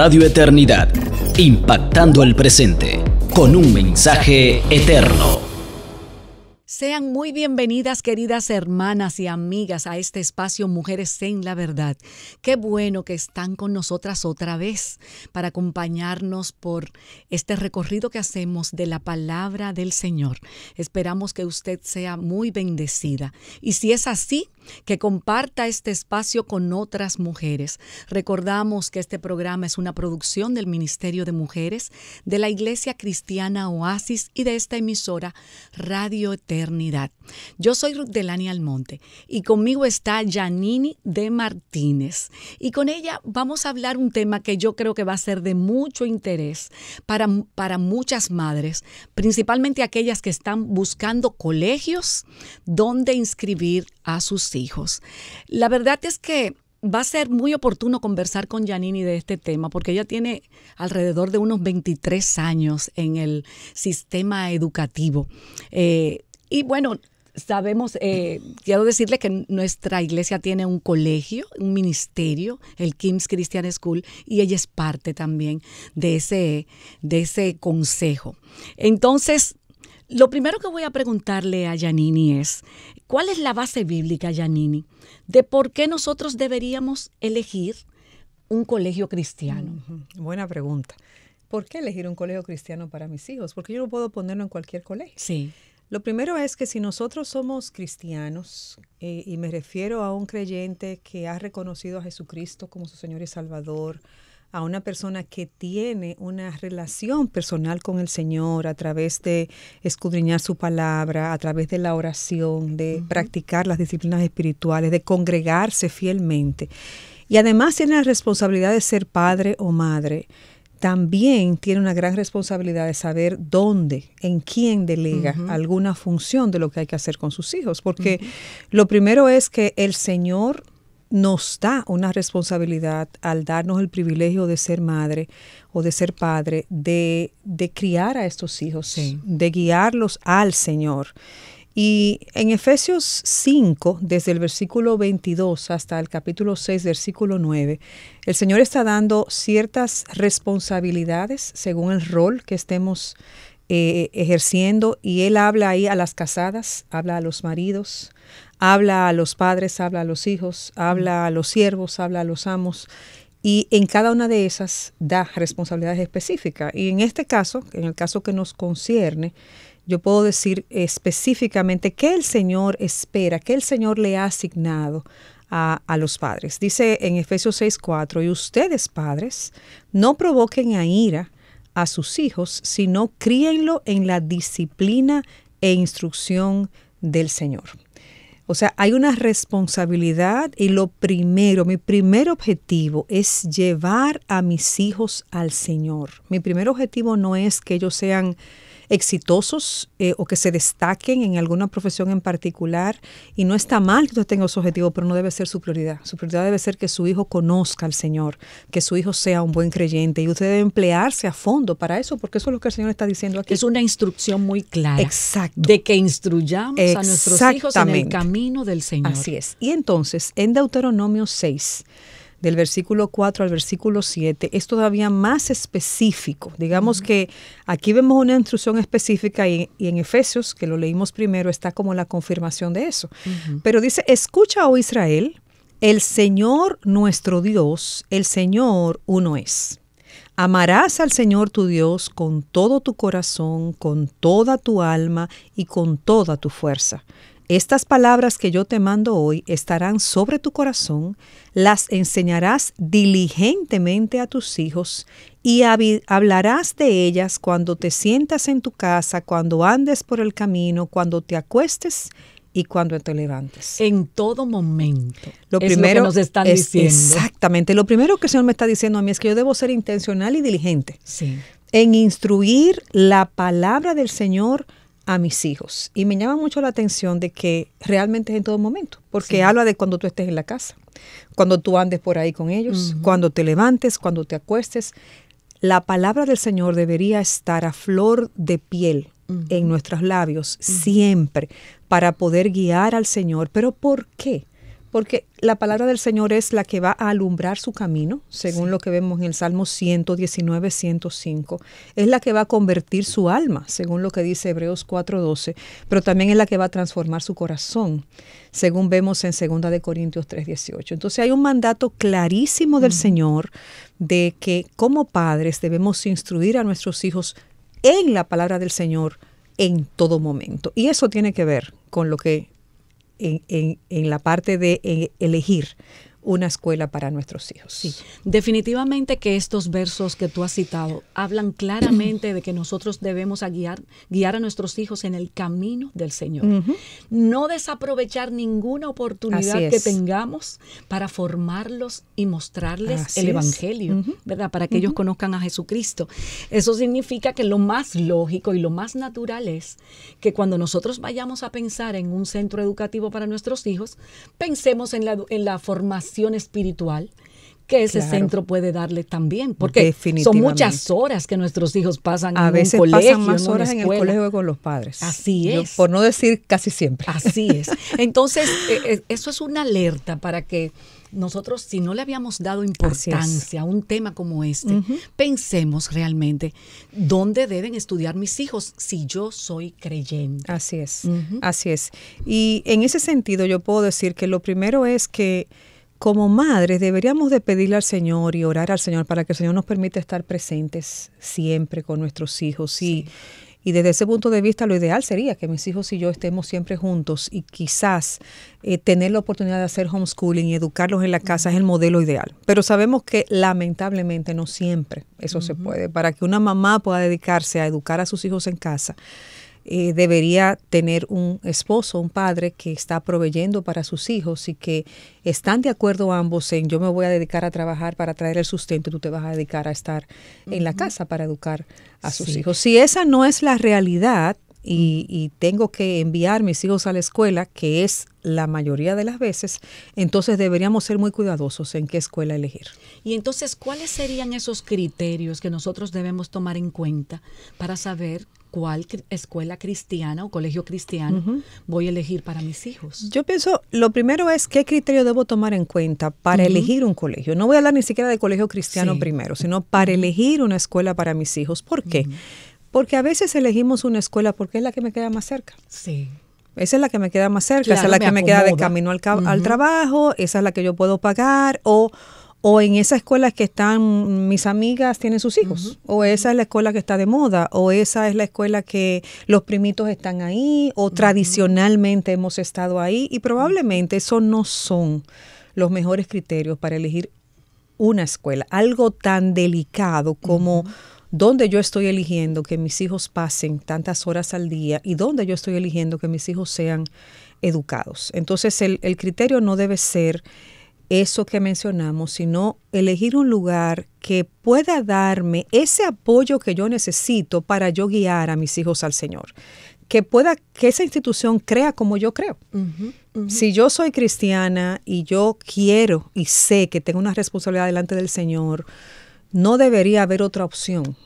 Radio Eternidad, impactando el presente con un mensaje eterno. Sean muy bienvenidas, queridas hermanas y amigas, a este espacio Mujeres en la Verdad. Qué bueno que están con nosotras otra vez para acompañarnos por este recorrido que hacemos de la palabra del Señor. Esperamos que usted sea muy bendecida. Y si es así, que comparta este espacio con otras mujeres. Recordamos que este programa es una producción del Ministerio de Mujeres, de la Iglesia Cristiana Oasis y de esta emisora Radio Eterna yo soy Ruth Delani Almonte y conmigo está Janini de Martínez. Y con ella vamos a hablar un tema que yo creo que va a ser de mucho interés para, para muchas madres, principalmente aquellas que están buscando colegios donde inscribir a sus hijos. La verdad es que va a ser muy oportuno conversar con Janini de este tema porque ella tiene alrededor de unos 23 años en el sistema educativo. Eh, y bueno, sabemos, eh, quiero decirle que nuestra iglesia tiene un colegio, un ministerio, el Kim's Christian School, y ella es parte también de ese, de ese consejo. Entonces, lo primero que voy a preguntarle a Yanini es, ¿cuál es la base bíblica, Janini, de por qué nosotros deberíamos elegir un colegio cristiano? Buena pregunta. ¿Por qué elegir un colegio cristiano para mis hijos? Porque yo no puedo ponerlo en cualquier colegio. Sí. Lo primero es que si nosotros somos cristianos, eh, y me refiero a un creyente que ha reconocido a Jesucristo como su Señor y Salvador, a una persona que tiene una relación personal con el Señor a través de escudriñar su palabra, a través de la oración, de practicar las disciplinas espirituales, de congregarse fielmente. Y además tiene la responsabilidad de ser padre o madre también tiene una gran responsabilidad de saber dónde, en quién delega alguna función de lo que hay que hacer con sus hijos, porque lo primero es que el Señor nos da una responsabilidad al darnos el privilegio de ser madre o de ser padre, de, criar a estos hijos, de guiarlos al Señor. Y en Efesios 5, desde el versículo 22 hasta el capítulo 6, versículo 9, el Señor está dando ciertas responsabilidades según el rol que estemos eh, ejerciendo y Él habla ahí a las casadas, habla a los maridos, habla a los padres, habla a los hijos, habla a los siervos, habla a los amos y en cada una de esas da responsabilidades específicas. Y en este caso, en el caso que nos concierne, yo puedo decir específicamente qué el Señor espera, qué el Señor le ha asignado a, a, los padres. Dice en Efesios 6:4, y ustedes padres, no provoquen a ira a sus hijos, sino críenlo en la disciplina e instrucción del Señor. O sea, hay una responsabilidad y lo primero, mi primer objetivo es llevar a mis hijos al Señor. Mi primer objetivo no es que ellos sean exitosos eh, o que se destaquen en alguna profesión en particular. Y no está mal que usted tenga su objetivo, pero no debe ser su prioridad. Su prioridad debe ser que su hijo conozca al Señor, que su hijo sea un buen creyente. Y usted debe emplearse a fondo para eso, porque eso es lo que el Señor está diciendo aquí. Es una instrucción muy clara. Exacto. De que instruyamos a nuestros hijos en el camino del Señor. Así es. Y entonces, en Deuteronomio 6, del versículo 4 al versículo 7 es todavía más específico. Digamos que aquí vemos una instrucción específica y, en Efesios, que lo leímos primero, está como la confirmación de eso. Pero dice, escucha, oh Israel, el Señor nuestro Dios, el Señor uno es. Amarás al Señor tu Dios con todo tu corazón, con toda tu alma y con toda tu fuerza. Estas palabras que yo te mando hoy estarán sobre tu corazón, las enseñarás diligentemente a tus hijos y hablarás de ellas cuando te sientas en tu casa, cuando andes por el camino, cuando te acuestes y cuando te levantes. En todo momento. Lo es primero lo que nos están diciendo. Exactamente. Lo primero que el Señor me está diciendo a mí es que yo debo ser intencional y diligente. Sí. En instruir la palabra del Señor a mis hijos. Y me llama mucho la atención de que realmente es en todo momento, porque habla de cuando tú estés en la casa, cuando tú andes por ahí con ellos, cuando te levantes, cuando te acuestes. La palabra del Señor debería estar a flor de piel en nuestros labios siempre para poder guiar al Señor. Pero ¿por qué? Porque la palabra del Señor es la que va a alumbrar su camino, según lo que vemos en el Salmo 119, 105. Es la que va a convertir su alma, según lo que dice Hebreos 4:12, pero también es la que va a transformar su corazón, según vemos en 2 de Corintios 3:18. Entonces hay un mandato clarísimo del Señor de que como padres debemos instruir a nuestros hijos en la palabra del Señor en todo momento. Y eso tiene que ver con lo que en, en, la parte de eh, elegir, una escuela para nuestros hijos. Sí, definitivamente que estos versos que tú has citado hablan claramente de que nosotros debemos a guiar, guiar a nuestros hijos en el camino del Señor. No desaprovechar ninguna oportunidad que tengamos para formarlos y mostrarles el Evangelio, ¿verdad? Para que ellos conozcan a Jesucristo. Eso significa que lo más lógico y lo más natural es que cuando nosotros vayamos a pensar en un centro educativo para nuestros hijos, pensemos en la, en la formación espiritual que ese centro puede darle también, porque son muchas horas que nuestros hijos pasan a en veces un colegio, pasan más horas en, el colegio que con los padres. Así es. por no decir casi siempre. Así es. Entonces, e, e, eso es una alerta para que nosotros, si no le habíamos dado importancia a un tema como este, pensemos realmente dónde deben estudiar mis hijos si yo soy creyente. Así es, así es. Y en ese sentido, yo puedo decir que lo primero es que como madres deberíamos de pedirle al Señor y orar al Señor para que el Señor nos permita estar presentes siempre con nuestros hijos. Y, y desde ese punto de vista lo ideal sería que mis hijos y yo estemos siempre juntos y quizás eh, tener la oportunidad de hacer homeschooling y educarlos en la casa es el modelo ideal. Pero sabemos que lamentablemente no siempre eso se puede. Para que una mamá pueda dedicarse a educar a sus hijos en casa eh, debería tener un esposo, un padre que está proveyendo para sus hijos y que están de acuerdo ambos en yo me voy a dedicar a trabajar para traer el sustento tú te vas a dedicar a estar en la casa para educar a sus hijos. Si esa no es la realidad, y, tengo que enviar mis hijos a la escuela, que es la mayoría de las veces, entonces deberíamos ser muy cuidadosos en qué escuela elegir. Y entonces, ¿cuáles serían esos criterios que nosotros debemos tomar en cuenta para saber cuál escuela cristiana o colegio cristiano voy a elegir para mis hijos? Yo pienso, lo primero es qué criterio debo tomar en cuenta para elegir un colegio. No voy a hablar ni siquiera de colegio cristiano primero, sino para elegir una escuela para mis hijos. ¿Por qué? Porque a veces elegimos una escuela porque es la que me queda más cerca. Sí. Esa es la que me queda más cerca, esa es la que me queda de camino al, trabajo, esa es la que yo puedo pagar o, o en esa escuela que están mis amigas tienen sus hijos, o esa es la escuela que está de moda, o esa es la escuela que los primitos están ahí, o tradicionalmente hemos estado ahí y probablemente esos no son los mejores criterios para elegir una escuela, algo tan delicado como dónde yo estoy eligiendo que mis hijos pasen tantas horas al día y dónde yo estoy eligiendo que mis hijos sean educados. Entonces el, criterio no debe ser eso que mencionamos, sino elegir un lugar que pueda darme ese apoyo que yo necesito para yo guiar a mis hijos al Señor. Que pueda, que esa institución crea como yo creo. Si yo soy cristiana y yo quiero y sé que tengo una responsabilidad delante del Señor, no debería haber otra opción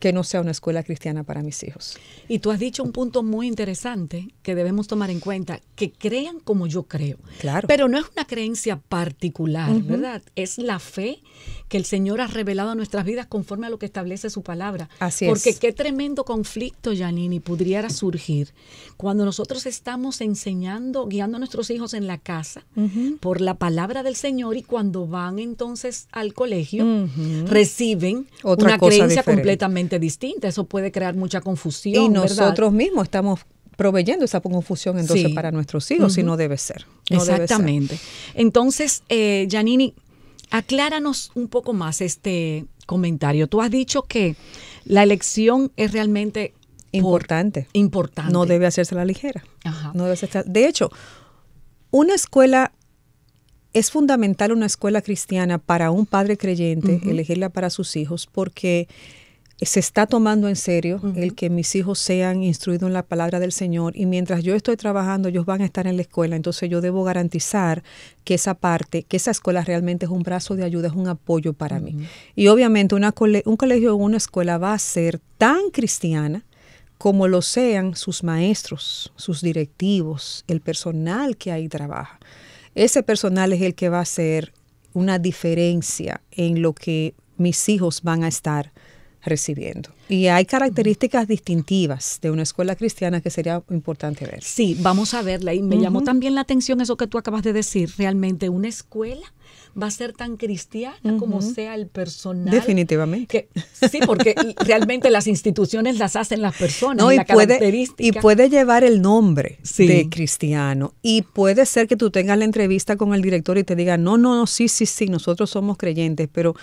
que no sea una escuela cristiana para mis hijos. Y tú has dicho un punto muy interesante que debemos tomar en cuenta, que crean como yo creo. Claro. Pero no es una creencia particular, ¿verdad? Es la fe que el Señor ha revelado a nuestras vidas conforme a lo que establece su palabra. Así Porque qué tremendo conflicto, Janini, pudiera surgir cuando nosotros estamos enseñando, guiando a nuestros hijos en la casa por la palabra del Señor y cuando van entonces al colegio reciben Otra una creencia completamente distinta. Eso puede crear mucha confusión. Y nosotros mismos estamos proveyendo esa confusión entonces para nuestros hijos, y no debe ser. Exactamente. Entonces, Janini, eh, acláranos un poco más este comentario. Tú has dicho que la elección es realmente importante. importante. No debe hacerse la ligera. No debe de hecho, una escuela es fundamental una escuela cristiana para un padre creyente elegirla para sus hijos porque se está tomando en serio el que mis hijos sean instruidos en la palabra del Señor y mientras yo estoy trabajando ellos van a estar en la escuela, entonces yo debo garantizar que esa parte, que esa escuela realmente es un brazo de ayuda, es un apoyo para mí. Y obviamente una un colegio o una escuela va a ser tan cristiana como lo sean sus maestros, sus directivos, el personal que ahí trabaja. Ese personal es el que va a hacer una diferencia en lo que mis hijos van a estar recibiendo. Y hay características distintivas de una escuela cristiana que sería importante ver. Sí, vamos a verla. Y me llamó también la atención eso que tú acabas de decir. Realmente una escuela va a ser tan cristiana como sea el personal. Definitivamente. sí, porque realmente las instituciones las hacen las personas. y, puede, y puede llevar el nombre de cristiano. Y puede ser que tú tengas la entrevista con el director y te diga, no, no, no, sí, sí, sí, nosotros somos creyentes, pero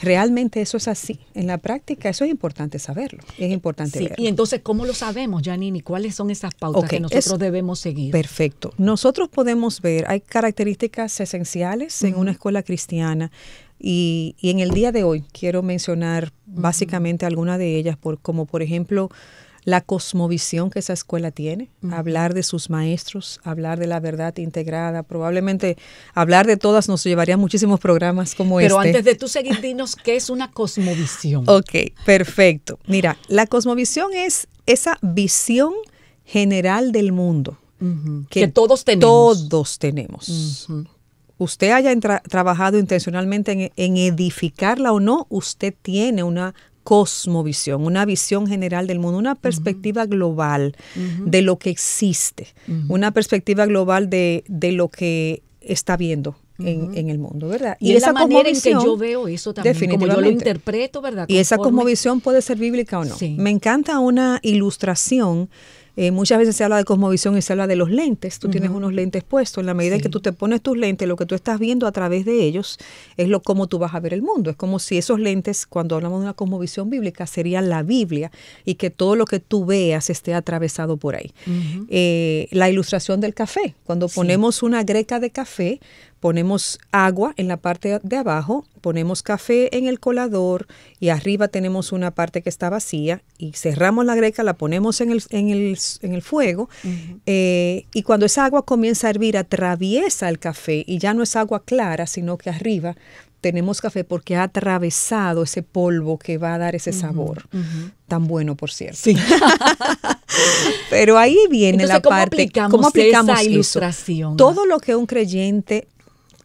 Realmente eso es así. En la práctica eso es importante saberlo, es importante sí, Y entonces, ¿cómo lo sabemos, Janine? ¿Cuáles son esas pautas que nosotros debemos seguir? Perfecto. Nosotros podemos ver, hay características esenciales en una escuela cristiana y, y, en el día de hoy quiero mencionar básicamente algunas de ellas, por, como por ejemplo la cosmovisión que esa escuela tiene, hablar de sus maestros, hablar de la verdad integrada, probablemente hablar de todas nos llevaría muchísimos programas como este. Pero antes de tú seguir, dinos qué es una cosmovisión. ok, perfecto. Mira, la cosmovisión es esa visión general del mundo. que, todos tenemos. Todos tenemos. Usted haya trabajado intencionalmente en edificarla o no, usted tiene una cosmovisión, una visión general del mundo, una perspectiva global de lo que existe, una perspectiva global de, de, lo que está viendo. En, el mundo, ¿verdad? Y, esa manera en que yo veo eso también, como yo lo interpreto, ¿verdad? Y esa cosmovisión puede ser bíblica o no. Me encanta una ilustración eh, muchas veces se habla de cosmovisión y se habla de los lentes. Tú tienes unos lentes puestos. En la medida en que tú te pones tus lentes, lo que tú estás viendo a través de ellos es lo cómo tú vas a ver el mundo. Es como si esos lentes, cuando hablamos de una cosmovisión bíblica, serían la Biblia y que todo lo que tú veas esté atravesado por ahí. Eh, la ilustración del café. Cuando ponemos una greca de café, ponemos agua en la parte de abajo, ponemos café en el colador y arriba tenemos una parte que está vacía y cerramos la greca, la ponemos en el, fuego eh, y cuando esa agua comienza a hervir atraviesa el café y ya no es agua clara, sino que arriba tenemos café porque ha atravesado ese polvo que va a dar ese sabor. Tan bueno, por cierto. Sí. Pero ahí viene la parte. ¿Cómo aplicamos esa ilustración? Todo lo que un creyente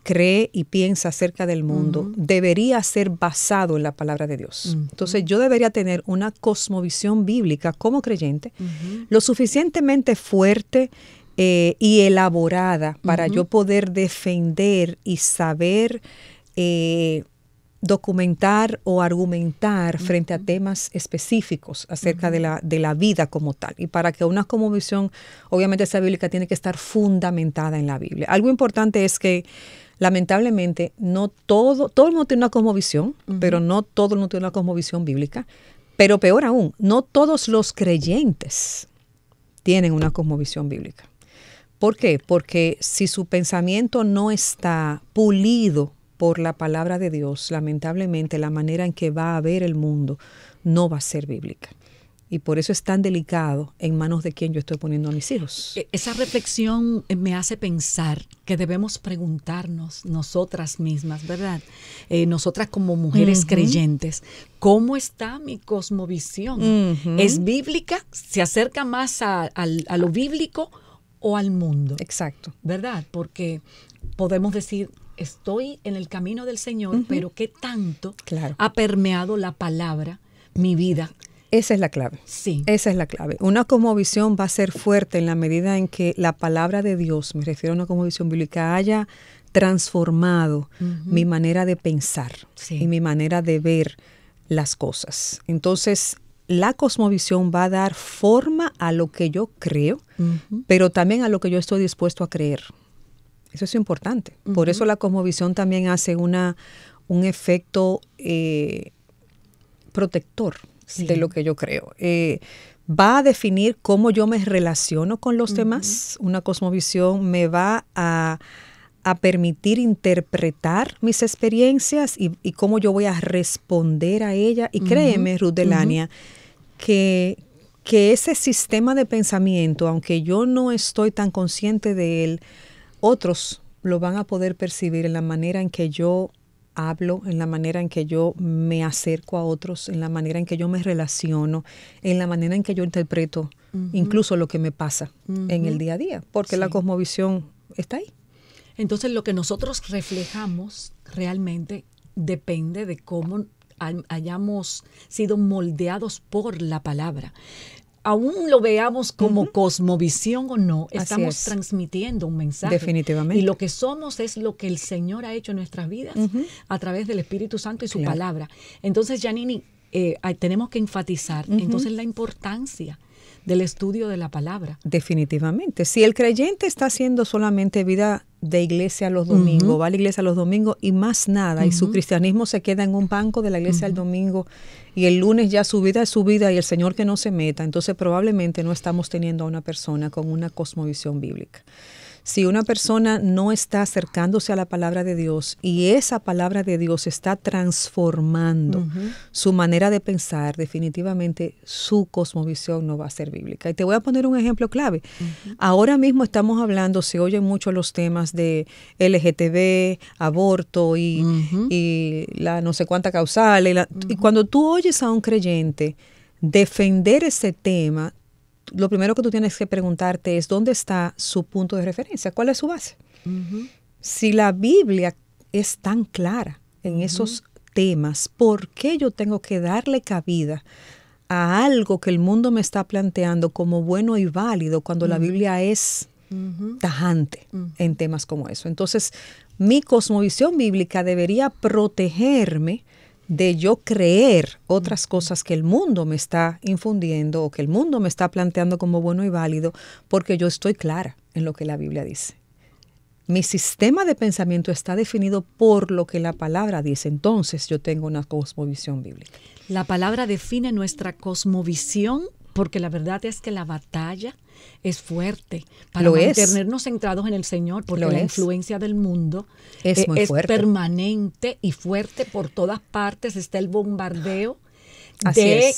cree y piensa acerca del mundo debería ser basado en la palabra de Dios. Entonces yo debería tener una cosmovisión bíblica como creyente lo suficientemente fuerte eh, y elaborada para yo poder defender y saber eh, documentar o argumentar frente a temas específicos acerca de la, de la vida como tal. Y para que una cosmovisión, obviamente esa bíblica tiene que estar fundamentada en la Biblia. Algo importante es que lamentablemente, no todo, todo el mundo tiene una cosmovisión, pero no todo el mundo tiene una cosmovisión bíblica. Pero peor aún, no todos los creyentes tienen una cosmovisión bíblica. ¿Por qué? Porque si su pensamiento no está pulido por la palabra de Dios, lamentablemente la manera en que va a ver el mundo no va a ser bíblica y por eso es tan delicado en manos de quien yo estoy poniendo a mis hijos. E, esa reflexión eh, me hace pensar que debemos preguntarnos nosotras mismas, ¿verdad? Eh, nosotras como mujeres creyentes, ¿cómo está mi cosmovisión? ¿Es bíblica? ¿Se acerca más a, lo bíblico o al mundo? Exacto. ¿Verdad? Porque podemos decir, estoy en el camino del Señor, pero ¿qué tanto ha permeado la palabra mi vida? Esa es la clave. Sí. Esa es la clave. Una cosmovisión va a ser fuerte en la medida en que la palabra de Dios, me refiero a una cosmovisión bíblica, haya transformado mi manera de pensar y mi manera de ver las cosas. Entonces, la cosmovisión va a dar forma a lo que yo creo, pero también a lo que yo estoy dispuesto a creer. Eso es importante. Por eso la cosmovisión también hace una, un efecto eh, protector de lo que yo creo. Eh, va a definir cómo yo me relaciono con los demás. Una cosmovisión me va a, permitir interpretar mis experiencias y, cómo yo voy a responder a ella. Y créeme, Ruth Delania, que, que ese sistema de pensamiento, aunque yo no estoy tan consciente de él, otros lo van a poder percibir en la manera en que yo hablo, en la manera en que yo me acerco a otros, en la manera en que yo me relaciono, en la manera en que yo interpreto incluso lo que me pasa en el día a día, porque la cosmovisión está ahí. Entonces lo que nosotros reflejamos realmente depende de cómo hayamos sido moldeados por la palabra aún lo veamos como cosmovisión o no, estamos transmitiendo un mensaje. Definitivamente. Y lo que somos es lo que el Señor ha hecho en nuestras vidas a través del Espíritu Santo y su palabra. Entonces, Janini, eh, tenemos que enfatizar entonces la importancia del estudio de la palabra. Definitivamente. Si el creyente está haciendo solamente vida de iglesia los domingos, va a la iglesia los domingos y más nada, y su cristianismo se queda en un banco de la iglesia al el domingo y el lunes ya su vida es su vida y el Señor que no se meta, entonces probablemente no estamos teniendo a una persona con una cosmovisión bíblica si una persona no está acercándose a la palabra de Dios y esa palabra de Dios está transformando su manera de pensar, definitivamente su cosmovisión no va a ser bíblica. Y te voy a poner un ejemplo clave. Ahora mismo estamos hablando, se oyen mucho los temas de LGTB, aborto y, la no sé cuánta causal. Y, y cuando tú oyes a un creyente defender ese tema, lo primero que tú tienes que preguntarte es dónde está su punto de referencia, cuál es su base. Si la Biblia es tan clara en esos temas, ¿por qué yo tengo que darle cabida a algo que el mundo me está planteando como bueno y válido cuando la Biblia es tajante en temas como eso? Entonces, mi cosmovisión bíblica debería protegerme de yo creer otras cosas que el mundo me está infundiendo o que el mundo me está planteando como bueno y válido, porque yo estoy clara en lo que la Biblia dice. Mi sistema de pensamiento está definido por lo que la palabra dice. Entonces yo tengo una cosmovisión bíblica. La palabra define nuestra cosmovisión porque la verdad es que la batalla es fuerte para mantenernos centrados en el Señor, porque la influencia del mundo es, eh, es permanente y fuerte por todas partes, está el bombardeo de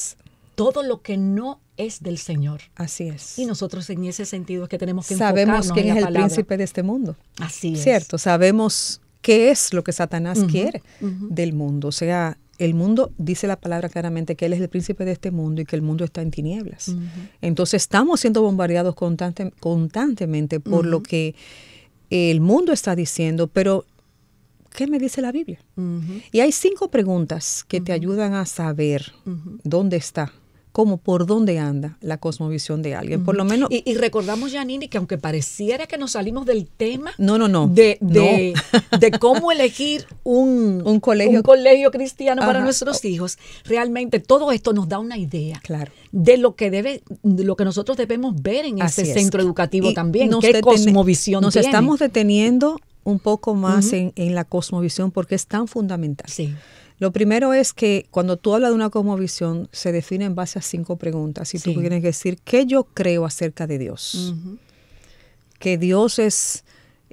todo lo que no es del Señor. Así es. Y nosotros en ese sentido es que tenemos que Sabemos quién es el príncipe de este mundo. Así es. Cierto, sabemos qué es lo que Satanás quiere del mundo. O sea, el mundo dice la palabra claramente que Él es el príncipe de este mundo y que el mundo está en tinieblas. Entonces estamos siendo bombardeados constante, constantemente por lo que el mundo está diciendo, pero ¿qué me dice la Biblia? Y hay cinco preguntas que te ayudan a saber dónde está ¿Cómo? por dónde anda la cosmovisión de alguien. Por lo menos. Y, recordamos, Janine, que aunque pareciera que nos salimos del tema. no, no. De, cómo elegir un, colegio. colegio cristiano para nuestros hijos, realmente todo esto nos da una idea. De lo que debe, lo que nosotros debemos ver en ese centro educativo también. Nos ¿Qué cosmovisión Nos estamos deteniendo un poco más en, en, la cosmovisión porque es tan fundamental. Sí. Lo primero es que cuando tú hablas de una cosmovisión, se define en base a cinco preguntas. Y tú tienes que decir, ¿qué yo creo acerca de Dios? Que Dios es...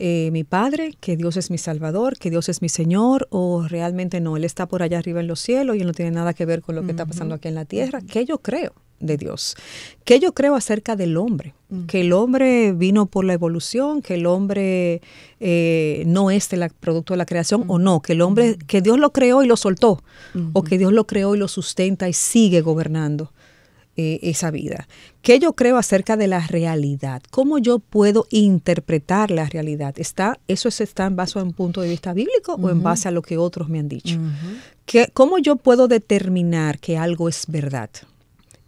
Eh, mi Padre, que Dios es mi Salvador, que Dios es mi Señor, o realmente no, Él está por allá arriba en los cielos y no tiene nada que ver con lo que está pasando aquí en la tierra, qué yo creo de Dios. ¿Qué yo creo acerca del hombre? Mm. Que el hombre vino por la evolución, que el hombre eh, no es el producto de la creación mm. o no, que el hombre, mm. que Dios lo creó y lo soltó, mm-hmm. o que Dios lo creó y lo sustenta y sigue gobernando eh, esa vida. ¿Qué yo creo acerca de la realidad? ¿Cómo yo puedo interpretar la realidad? ¿Está, ¿Eso está en base a un punto de vista bíblico o en mm-hmm. base a lo que otros me han dicho? Mm-hmm. ¿Cómo yo puedo determinar que algo es verdad?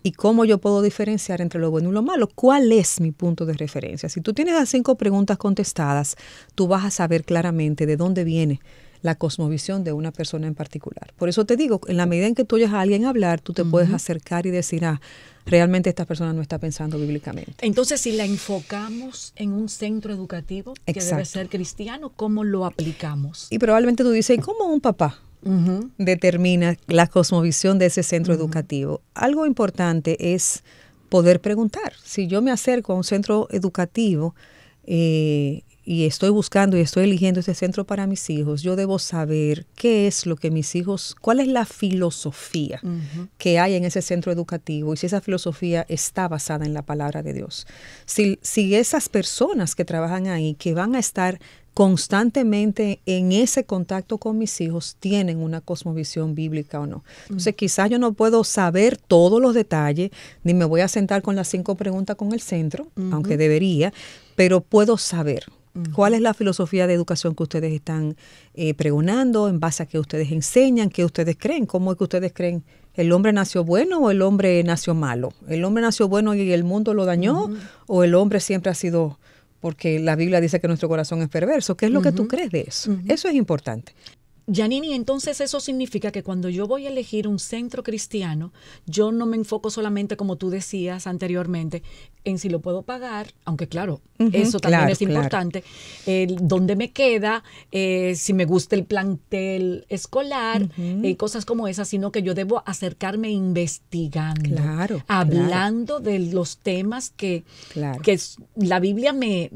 y cómo yo puedo diferenciar entre lo bueno y lo malo. ¿Cuál es mi punto de referencia? Si tú tienes las cinco preguntas contestadas, tú vas a saber claramente de dónde viene la cosmovisión de una persona en particular. Por eso te digo, en la medida en que tú oyes a alguien hablar, tú te puedes acercar y decir, ah, realmente esta persona no está pensando bíblicamente. Entonces, si la enfocamos en un centro educativo que debe ser cristiano, ¿cómo lo aplicamos? Y probablemente tú dices, ¿y ¿cómo un papá? determina la cosmovisión de ese centro educativo. Algo importante es poder preguntar. Si yo me acerco a un centro educativo, eh, y estoy buscando y estoy eligiendo ese centro para mis hijos, yo debo saber qué es lo que mis hijos, cuál es la filosofía que hay en ese centro educativo y si esa filosofía está basada en la palabra de Dios. Si, esas personas que trabajan ahí, que van a estar constantemente en ese contacto con mis hijos tienen una cosmovisión bíblica o no. Entonces, mm. quizás yo no puedo saber todos los detalles, ni me voy a sentar con las cinco preguntas con el centro, aunque debería, pero puedo saber, ¿Cuál es la filosofía de educación que ustedes están eh, pregonando? ¿En base a qué ustedes enseñan? ¿Qué ustedes creen? ¿Cómo es que ustedes creen? ¿El hombre nació bueno o el hombre nació malo? ¿El hombre nació bueno y el mundo lo dañó? ¿O el hombre siempre ha sido.? Porque la Biblia dice que nuestro corazón es perverso. ¿Qué es lo que tú crees de eso? Eso es importante. Janini, entonces eso significa que cuando yo voy a elegir un centro cristiano, yo no me enfoco solamente, como tú decías anteriormente, en si lo puedo pagar, aunque claro, eso también es importante, dónde me queda, eh, si me gusta el plantel escolar, y eh, cosas como esas, sino que yo debo acercarme investigando, hablando de los temas que, que la Biblia me,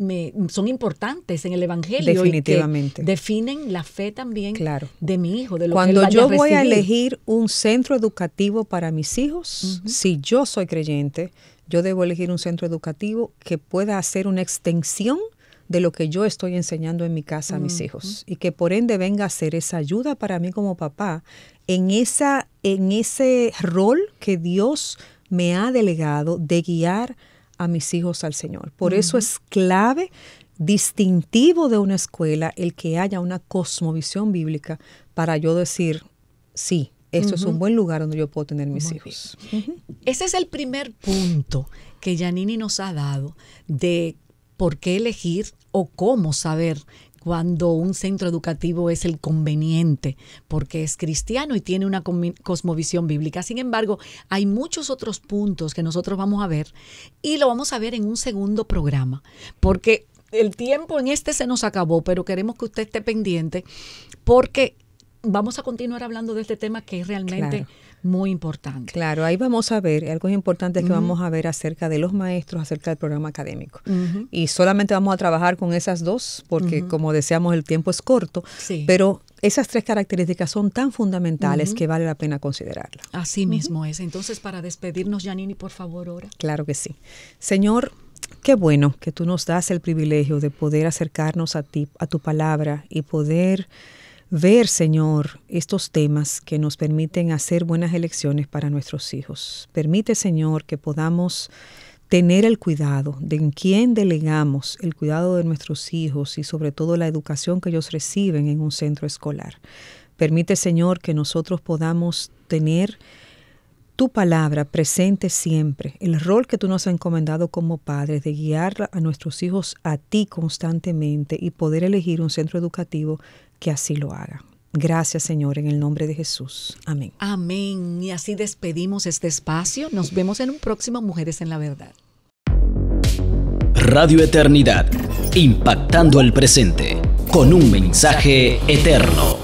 son importantes en el Evangelio. Definitivamente. que definen la fe también. Claro de mi hijo, de lo Cuando yo voy a, elegir un centro educativo para mis hijos, si yo soy creyente, yo debo elegir un centro educativo que pueda hacer una extensión de lo que yo estoy enseñando en mi casa a mis hijos y que por ende venga a ser esa ayuda para mí como papá en esa en ese rol que Dios me ha delegado de guiar a mis hijos al Señor. Por eso es clave distintivo de una escuela el que haya una cosmovisión bíblica para yo decir, sí, esto es un buen lugar donde yo puedo tener mis hijos. Ese es el primer punto que Janini nos ha dado de por qué elegir o cómo saber cuando un centro educativo es el conveniente, porque es cristiano y tiene una cosmovisión bíblica. Sin embargo, hay muchos otros puntos que nosotros vamos a ver y lo vamos a ver en un segundo programa, porque el tiempo en este se nos acabó, pero queremos que usted esté pendiente porque vamos a continuar hablando de este tema que es realmente muy importante. Claro, ahí vamos a ver, algo importante que vamos a ver acerca de los maestros, acerca del programa académico. Y solamente vamos a trabajar con esas dos, porque como deseamos el tiempo es corto, pero esas tres características son tan fundamentales que vale la pena considerarlas. Así mismo es. Entonces, para despedirnos, Janini, por favor, ahora. Claro que sí. Señor, Qué bueno que tú nos das el privilegio de poder acercarnos a ti, a tu palabra y poder ver, Señor, estos temas que nos permiten hacer buenas elecciones para nuestros hijos. Permite, Señor, que podamos tener el cuidado de en quién delegamos el cuidado de nuestros hijos y sobre todo la educación que ellos reciben en un centro escolar. Permite, Señor, que nosotros podamos tener tu palabra presente siempre, el rol que tú nos has encomendado como padres de guiar a nuestros hijos a ti constantemente y poder elegir un centro educativo que así lo haga. Gracias Señor, en el nombre de Jesús. Amén. Amén. Y así despedimos este espacio. Nos vemos en un próximo Mujeres en la Verdad. Radio Eternidad, impactando al presente, con un mensaje eterno.